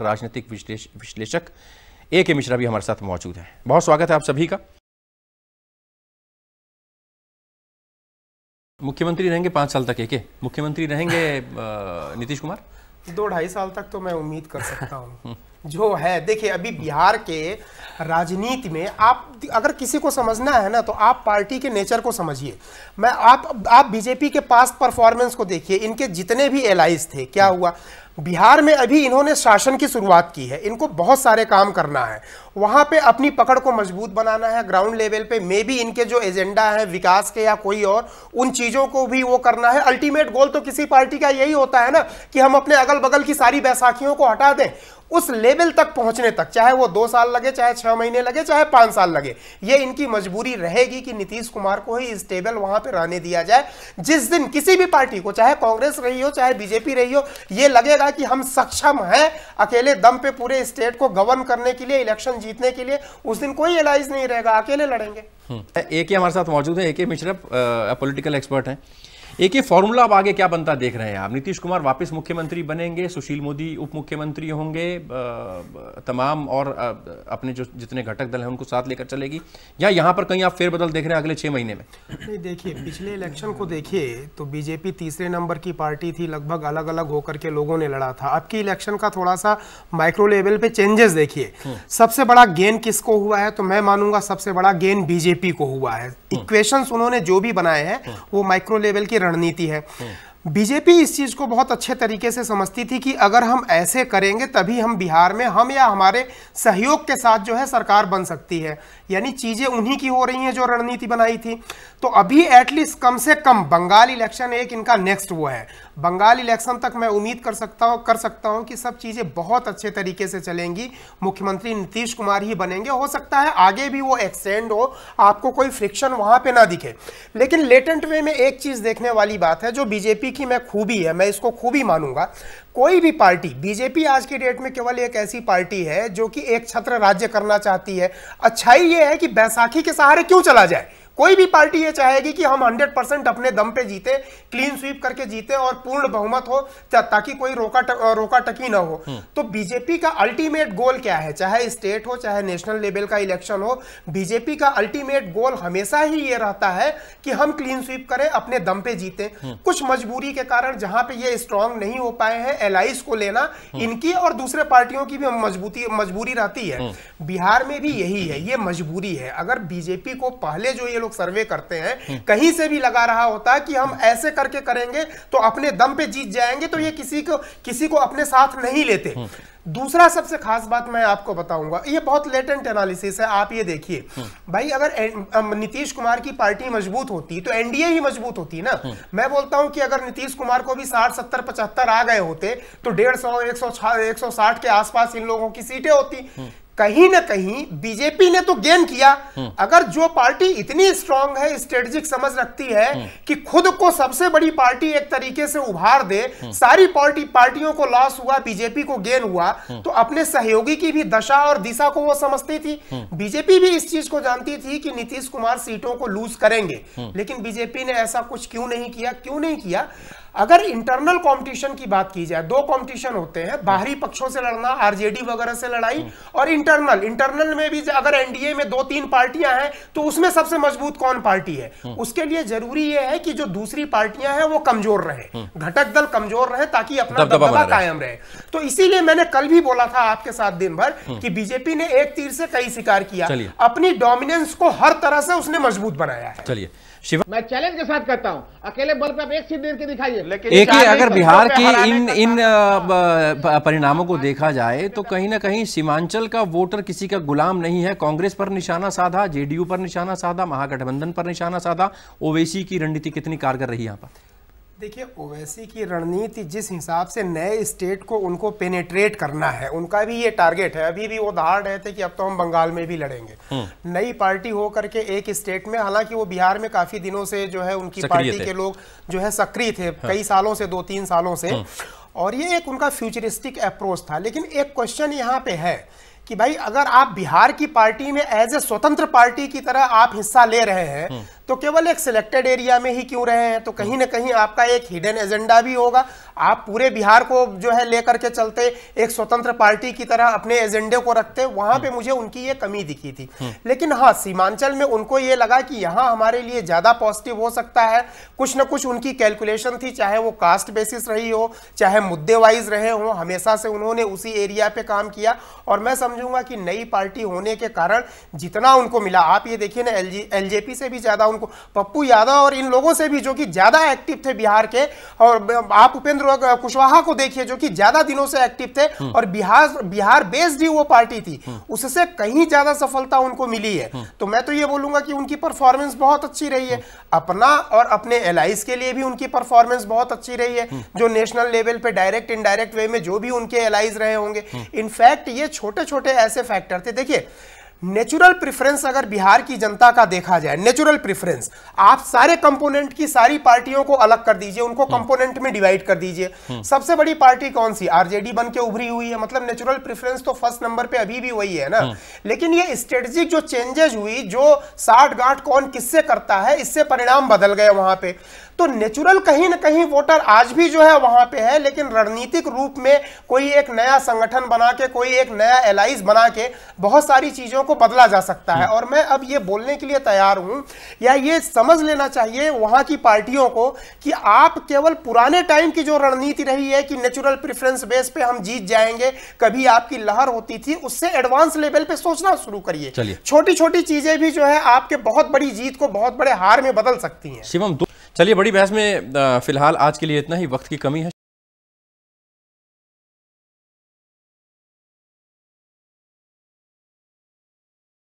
राजनीतिक विश्लेषक ए के मिश्रा भी हमारे साथ मौजूद हैं बहुत स्वागत है आप सभी का मुख्यमंत्री रहेंगे पांच साल तक एके मुख्यमंत्री रहेंगे नीतीश कुमार दो ढाई साल तक तो मैं उम्मीद कर सकता हूँ जो है देखिए अभी बिहार के राजनीति में आप अगर किसी को समझना है ना तो आप पार्टी के नेचर को समझिए मैं आप आप बीजेपी के पास परफॉर्मेंस को देखिए इनके जितने भी एलाइज थे क्या हुआ बिहार में अभी इन्होंने शासन की शुरुआत की है इनको बहुत सारे काम करना है वहाँ पे अपनी पकड़ को मजबूत बनाना है ग्राउंड लेवल पे मे भी इनके जो एजेंडा है विकास के या कोई और उन चीज़ों को भी वो करना है अल्टीमेट गोल तो किसी पार्टी का यही होता है ना कि हम अपने अगर अगल बगल की सारी बैसाखियों को हटा दें उस लेवल तक पहुंचने तक चाहे वो दो साल लगे चाहे छह महीने लगे चाहे पांच साल लगे ये इनकी मजबूरी रहेगी कि नीतीश कुमार को ही स्टेबल वहां पे रहने दिया जाए जिस दिन किसी भी पार्टी को चाहे कांग्रेस रही हो चाहे बीजेपी रही हो ये लगेगा कि हम सक्षम हैं अकेले दम पे पूरे स्टेट को गवर्न करने के लिए इलेक्शन जीतने के लिए उस दिन कोई एलाइज नहीं रहेगा अकेले लड़ेंगे एक ही हमारे साथ मौजूद है एक ही मिश्रा पोलिटिकल एक्सपर्ट हैं एक ही फॉर्मूला अब आगे क्या बनता देख रहे हैं आप नीतीश कुमार वापस मुख्यमंत्री बनेंगे सुशील मोदी उप मुख्यमंत्री होंगे तमाम और अपने जो जितने घटक दल हैं उनको साथ लेकर चलेगी या यहाँ पर कहीं आप फेरबदल देख रहे हैं अगले छः महीने में नहीं देखिए पिछले इलेक्शन को देखिए तो बीजेपी तीसरे नंबर की पार्टी थी लगभग अलग अलग होकर के लोगों ने लड़ा था अब की इलेक्शन का थोड़ा सा माइक्रो लेवल पे चेंजेस देखिए हम्म। सबसे बड़ा गेन किसको हुआ है तो मैं मानूंगा सबसे बड़ा गेन बीजेपी को हुआ है इक्वेशन हम्म। उन्होंने जो भी बनाए हैं हम्म। वो माइक्रो लेवल के रणनीति है बीजेपी इस चीज़ को बहुत अच्छे तरीके से समझती थी कि अगर हम ऐसे करेंगे तभी हम बिहार में हम या हमारे सहयोग के साथ जो है सरकार बन सकती है यानी चीज़ें उन्हीं की हो रही हैं जो रणनीति बनाई थी तो अभी एटलीस्ट कम से कम बंगाल इलेक्शन एक इनका नेक्स्ट वो है बंगाल इलेक्शन तक मैं उम्मीद कर सकता हूँ कर सकता हूँ कि सब चीज़ें बहुत अच्छे तरीके से चलेंगी मुख्यमंत्री नीतीश कुमार ही बनेंगे हो सकता है आगे भी वो एक्सटेंड हो आपको कोई फ्रिक्शन वहाँ पर ना दिखे लेकिन लेटेंट वे में एक चीज़ देखने वाली बात है जो बीजेपी की मैं खूबी है मैं इसको खूबी मानूंगा कोई भी पार्टी बीजेपी आज की डेट में केवल एक ऐसी पार्टी है जो कि एक छत्र राज्य करना चाहती है अच्छाई ये है कि बैसाखी के सहारे क्यों चला जाए कोई भी पार्टी ये चाहेगी कि हम 100 परसेंट अपने दम पे जीते क्लीन स्वीप करके जीते और पूर्ण बहुमत हो ताकि कोई रोका टक, रोका टकी ना हो हम्म। तो बीजेपी का अल्टीमेट गोल क्या है चाहे स्टेट हो चाहे नेशनल लेवल का इलेक्शन हो बीजेपी का अल्टीमेट गोल हमेशा ही ये रहता है कि हम क्लीन स्वीप करें अपने दम पे जीते हम्म। कुछ मजबूरी के कारण जहां पर ये स्ट्रांग नहीं हो पाए हैं एल को लेना हम्म। इनकी और दूसरे पार्टियों की भी मजबूती मजबूरी रहती है बिहार में भी यही है ये मजबूरी है अगर बीजेपी को पहले जो ये लोग लोग सर्वे करते हैं कहीं से भी लगा रहा होता है कि हम ऐसे करके करेंगे तो अपने दम पे जीत जाएंगे तो ये किसी को किसी को अपने साथ नहीं लेते दूसरा सबसे खास बात मैं आपको बताऊंगा ये बहुत लेटेंट एनालिसिस है आप ये देखिए भाई अगर नीतीश कुमार की पार्टी मजबूत होती तो एनडीए ही मजबूत होती ना मैं बोलता हूं कि अगर नीतीश कुमार को भी साठ सत्तर पचहत्तर आ गए होते तो डेढ़ सौ एक सौ एक सौ साठ के आसपास इन लोगों की सीटें होती कहीं ना कहीं बीजेपी ने तो गेन किया हम्म। अगर जो पार्टी इतनी स्ट्रांग है स्ट्रेटेजिक समझ रखती है हम्म। कि खुद को सबसे बड़ी पार्टी एक तरीके से उभार दे हम्म। सारी पार्टी पार्टियों को लॉस हुआ बीजेपी को गेन हुआ तो अपने सहयोगी की भी दशा और दिशा को वो समझती थी बीजेपी भी इस चीज को जानती थी कि नीतीश कुमार सीटों को लूज करेंगे लेकिन बीजेपी ने ऐसा कुछ क्यों नहीं किया क्यों नहीं किया अगर इंटरनल कंपटीशन की बात की जाए दो कंपटीशन होते हैं बाहरी पक्षों से लड़ना आरजेडी वगैरह से लड़ाई हम्म। और इंटरनल इंटरनल में भी अगर एनडीए में दो तीन पार्टियां हैं तो उसमें सबसे मजबूत कौन पार्टी है हम्म। उसके लिए जरूरी यह है कि जो दूसरी पार्टियां हैं वो कमजोर रहे हम्म। घटक दल कमजोर रहे ताकि अपना दबदबा कायम रहे तो इसीलिए मैंने कल भी बोला था आपके साथ दिन भर कि बीजेपी ने एक तीर से कई शिकार किया अपनी डोमिनेंस को हर तरह से उसने मजबूत बनाया है चलिए मैं चैलेंज के साथ कहता हूं अकेले बल पर आप एक सीट देख के दिखाइए एक ही अगर बिहार के इन इन परिणामों को देखा जाए तो कहीं ना कहीं सीमांचल का वोटर किसी का गुलाम नहीं है कांग्रेस पर निशाना साधा जेडीयू पर निशाना साधा महागठबंधन पर निशाना साधा ओवैसी की रणनीति कितनी कारगर रही यहाँ पर देखिए ओवैसी की रणनीति जिस हिसाब से नए स्टेट को उनको पेनेट्रेट करना है उनका भी ये टारगेट है अभी भी वो धार रहे थे कि अब तो हम बंगाल में भी लड़ेंगे हम्म। नई पार्टी हो करके एक स्टेट में हालांकि वो बिहार में काफी दिनों से जो है उनकी पार्टी के लोग जो है सक्रिय थे हाँ। कई सालों से दो तीन सालों से हम्म। और ये एक उनका फ्यूचरिस्टिक अप्रोच था लेकिन एक क्वेश्चन यहाँ पे है कि भाई अगर आप बिहार की पार्टी में एज ए स्वतंत्र पार्टी की तरह आप हिस्सा ले रहे हैं हम्म। तो केवल एक सिलेक्टेड एरिया में ही क्यों रहे हैं तो कहीं ना कहीं आपका एक हिडन एजेंडा भी होगा आप पूरे बिहार को जो है लेकर के चलते एक स्वतंत्र पार्टी की तरह अपने एजेंडे को रखते वहां पे मुझे उनकी ये कमी दिखी थी हम्म। लेकिन हाँ सीमांचल में उनको ये लगा कि यहाँ हमारे लिए ज्यादा पॉजिटिव हो सकता है कुछ ना कुछ उनकी कैलकुलेशन थी चाहे वो कास्ट बेसिस रही हो चाहे मुद्दे वाइज रहे हो हमेशा से उन्होंने उसी एरिया पे काम किया और मैं समझूंगा कि नई पार्टी होने के कारण जितना उनको मिला आप ये देखिए ना एलजेपी से भी ज्यादा उनको को पप्पू यादव और इन लोगों से भी जो कि ज़्यादा एक्टिव थे बिहार के और आप उपेंद्र कुशवाहा को देखिए जो कि ज़्यादा दिनों से एक्टिव थे हम्म। और बिहार बिहार बेस्ड ही वो पार्टी थी हम्म। उससे कहीं ज़्यादा सफलता उनको मिली है हम्म। तो मैं तो ये बोलूंगा कि उनकी परफॉर्मेंस बहुत अच्छी रही है अपना और अपने एलाइज के लिए भी उनकी परफॉर्मेंस बहुत अच्छी रही है जो नेशनल लेवल पे डायरेक्ट इनडायरेक्ट वे में जो भी उनके एलाइज रहे होंगे इनफैक्ट ये छोटे छोटे ऐसे फैक्टर थे देखिए नेचुरल प्रेफरेंस अगर बिहार की जनता का देखा जाए नेचुरल प्रेफरेंस आप सारे कंपोनेंट की सारी पार्टियों को अलग कर दीजिए उनको कंपोनेंट हम्म। में डिवाइड कर दीजिए हम्म। सबसे बड़ी पार्टी कौन सी आरजेडी बन के उभरी हुई है मतलब नेचुरल प्रेफरेंस तो फर्स्ट नंबर पे अभी भी वही है ना हम्म। लेकिन ये स्ट्रेटेजिक जो चेंजेस हुई जो साठ गांठ कौन किससे करता है इससे परिणाम बदल गए वहां पर तो नेचुरल कहीं ना कहीं वोटर आज भी जो है वहां पे है लेकिन रणनीतिक रूप में कोई एक नया संगठन बना के कोई एक नया एलाइज बना के बहुत सारी चीजों को बदला जा सकता है और मैं अब ये बोलने के लिए तैयार हूं या ये समझ लेना चाहिए वहां की पार्टियों को कि आप केवल पुराने टाइम की जो रणनीति रही है कि नेचुरल प्रिफरेंस बेस पे हम जीत जाएंगे कभी आपकी लहर होती थी उससे एडवांस लेवल पे सोचना शुरू करिए छोटी छोटी चीजें भी जो है आपके बहुत बड़ी जीत को बहुत बड़े हार में बदल सकती हैं शिवम चलिए बड़ी बहस में फिलहाल आज के लिए इतना ही वक्त की कमी है